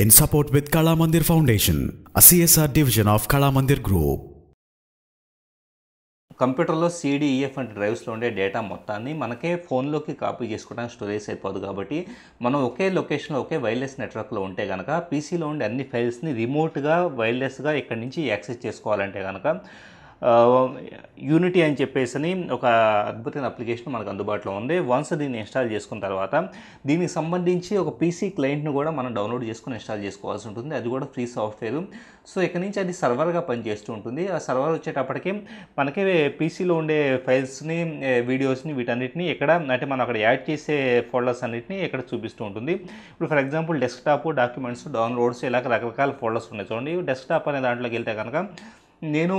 in support with Kala Mandir Foundation, a CSR division of Kala కంప్యూటర్లో CDEF e అంటే డ్రైవ్స్లో ఉండే data మొత్తాన్ని మనకే ఫోన్లోకి కాపీ చేసుకోవడానికి స్టోరేజ్ అయిపోదు కాబట్టి మనం ఒకే లొకేషన్లో ఒకే వైర్లెస్ నెట్వర్క్లో ఉంటే కనుక పీసీలో ఉండే అన్ని ఫైల్స్ని రిమోట్గా వైర్లెస్గా ఇక్కడి నుంచి యాక్సెస్ చేసుకోవాలంటే కనుక యూనిటీ అని చెప్పేసి ఒక అద్భుతమైన అప్లికేషన్ మనకు అందుబాటులో ఉంది వన్స్ దీన్ని ఇన్స్టాల్ చేసుకున్న తర్వాత దీనికి సంబంధించి ఒక పీసీ క్లయింట్ను కూడా మనం డౌన్లోడ్ చేసుకుని ఇన్స్టాల్ చేసుకోవాల్సి ఉంటుంది అది కూడా ఫ్రీ సాఫ్ట్వేర్ సో ఇక్కడ నుంచి అది సర్వర్గా పనిచేస్తూ ఉంటుంది ఆ సర్వర్ వచ్చేటప్పటికి మనకి పీసీలో ఉండే ఫైల్స్ని వీడియోస్ని వీటన్నిటిని ఇక్కడ అంటే మనం అక్కడ యాడ్ చేసే ఫోల్డర్స్ అన్నింటినీ ఇక్కడ చూపిస్తూ ఉంటుంది ఇప్పుడు for example desktop documents downloads ఇలా రకరకాల ఫోల్డర్స్ ఉన్నాయి చూడండి డెస్క్టాప్ అనే దాంట్లోకి వెళ్తే కనుక నేను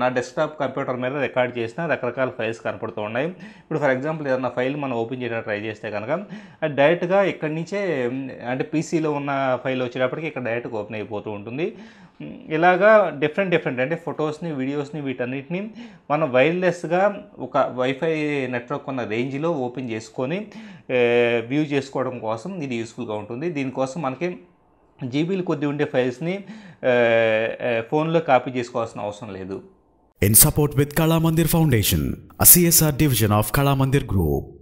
నా డెస్క్టాప్ కంప్యూటర్ మీద రికార్డ్ చేసిన రకరకాల ఫైల్స్ కనపడుతూ ఉన్నాయి ఇప్పుడు ఫర్ ఎగ్జాంపుల్ ఏదైనా ఫైల్ మనం ఓపెన్ చేయడానికి ట్రై చేస్తే కనుక అది డైరెక్ట్గా ఇక్కడి నుంచే అంటే పీసీలో ఉన్న ఫైల్ వచ్చేటప్పటికి ఇక్కడ డైరెక్ట్గా ఓపెన్ అయిపోతూ ఉంటుంది ఇలాగా డిఫరెంట్ డిఫరెంట్ అంటే ఫొటోస్ని వీడియోస్ని వీటన్నిటిని మనం వైర్లెస్గా ఒక వైఫై నెట్వర్క్ ఉన్న రేంజ్లో ఓపెన్ చేసుకొని వ్యూ చేసుకోవడం కోసం ఇది యూస్ఫుల్గా ఉంటుంది దీనికోసం మనకి జీబీలు కొద్ది ఉండే ఫైల్స్ని ఫోన్లో కాపీ చేసుకోవాల్సిన అవసరం లేదు in support with Kalamandir foundation a CSR division of Kalamandir group